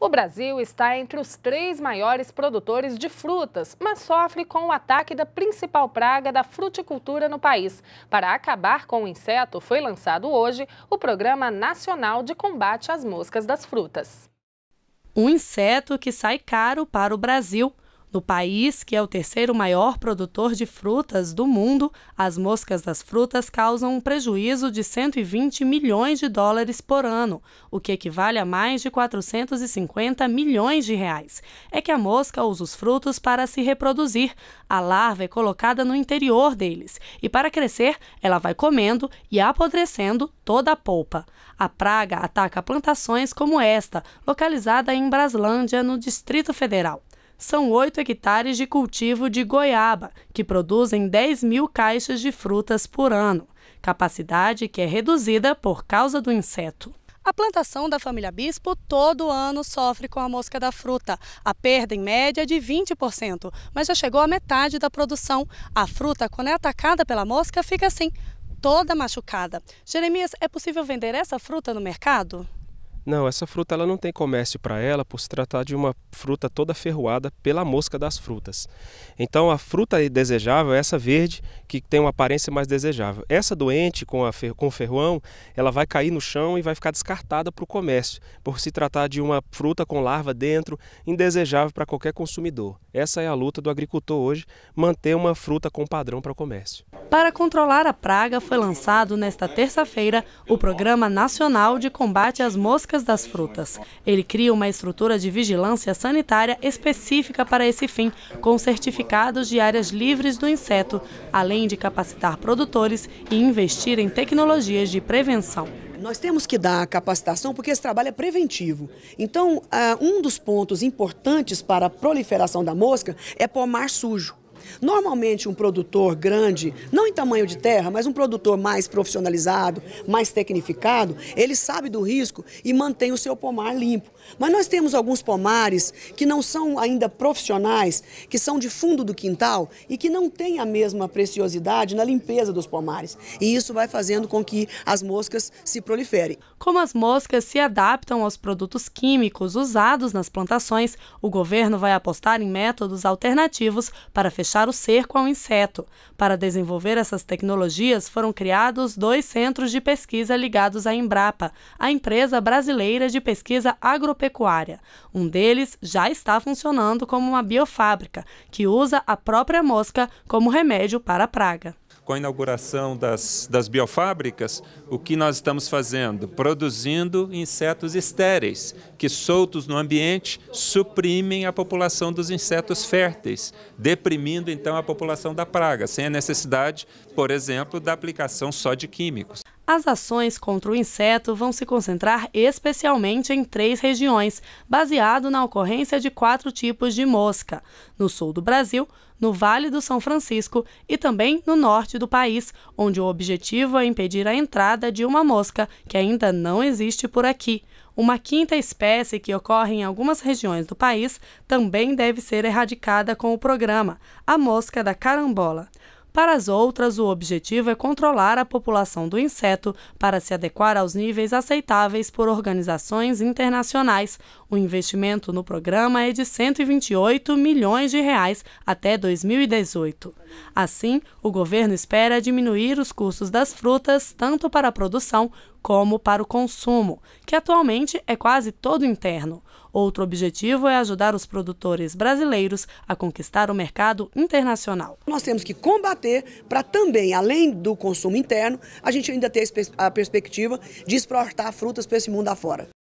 O Brasil está entre os três maiores produtores de frutas, mas sofre com o ataque da principal praga da fruticultura no país. Para acabar com o inseto, foi lançado hoje o Programa Nacional de Combate às Moscas das Frutas. Um inseto que sai caro para o Brasil – no país, que é o terceiro maior produtor de frutas do mundo, as moscas das frutas causam um prejuízo de 120 milhões de dólares por ano, o que equivale a mais de 450 milhões de reais. É que a mosca usa os frutos para se reproduzir. A larva é colocada no interior deles e, para crescer, ela vai comendo e apodrecendo toda a polpa. A praga ataca plantações como esta, localizada em Braslândia, no Distrito Federal são 8 hectares de cultivo de goiaba, que produzem 10 mil caixas de frutas por ano, capacidade que é reduzida por causa do inseto. A plantação da família Bispo todo ano sofre com a mosca da fruta. A perda em média é de 20%, mas já chegou à metade da produção. A fruta, quando é atacada pela mosca, fica assim, toda machucada. Jeremias, é possível vender essa fruta no mercado? Não, essa fruta ela não tem comércio para ela por se tratar de uma fruta toda ferroada pela mosca das frutas. Então a fruta desejável é essa verde que tem uma aparência mais desejável. Essa doente com, a fer com o ferroão, ela vai cair no chão e vai ficar descartada para o comércio, por se tratar de uma fruta com larva dentro, indesejável para qualquer consumidor. Essa é a luta do agricultor hoje, manter uma fruta com padrão para o comércio. Para controlar a praga, foi lançado nesta terça-feira o Programa Nacional de Combate às Moscas das Frutas. Ele cria uma estrutura de vigilância sanitária específica para esse fim, com certificados de áreas livres do inseto, além de capacitar produtores e investir em tecnologias de prevenção. Nós temos que dar capacitação porque esse trabalho é preventivo. Então, ah, um dos pontos importantes para a proliferação da mosca é pomar sujo. Normalmente, um produtor grande, não em tamanho de terra, mas um produtor mais profissionalizado, mais tecnificado, ele sabe do risco e mantém o seu pomar limpo. Mas nós temos alguns pomares que não são ainda profissionais, que são de fundo do quintal e que não têm a mesma preciosidade na limpeza dos pomares. E isso vai fazendo com que as moscas se proliferem. Como as moscas se adaptam aos produtos químicos usados nas plantações, o governo vai apostar em métodos alternativos para fechar fechar o cerco ao inseto. Para desenvolver essas tecnologias, foram criados dois centros de pesquisa ligados à Embrapa, a empresa brasileira de pesquisa agropecuária. Um deles já está funcionando como uma biofábrica, que usa a própria mosca como remédio para a praga com a inauguração das, das biofábricas, o que nós estamos fazendo? Produzindo insetos estéreis, que soltos no ambiente suprimem a população dos insetos férteis, deprimindo então a população da praga, sem a necessidade, por exemplo, da aplicação só de químicos. As ações contra o inseto vão se concentrar especialmente em três regiões, baseado na ocorrência de quatro tipos de mosca: no sul do Brasil, no Vale do São Francisco e também no norte do país, onde o objetivo é impedir a entrada de uma mosca que ainda não existe por aqui. Uma quinta espécie que ocorre em algumas regiões do país também deve ser erradicada com o programa, a mosca da carambola. Para as outras, o objetivo é controlar a população do inseto para se adequar aos níveis aceitáveis por organizações internacionais. O investimento no programa é de 128 milhões de reais até 2018. Assim, o governo espera diminuir os custos das frutas tanto para a produção como para o consumo, que atualmente é quase todo interno. Outro objetivo é ajudar os produtores brasileiros a conquistar o mercado internacional. Nós temos que combater para também, além do consumo interno, a gente ainda ter a perspectiva de exportar frutas para esse mundo afora.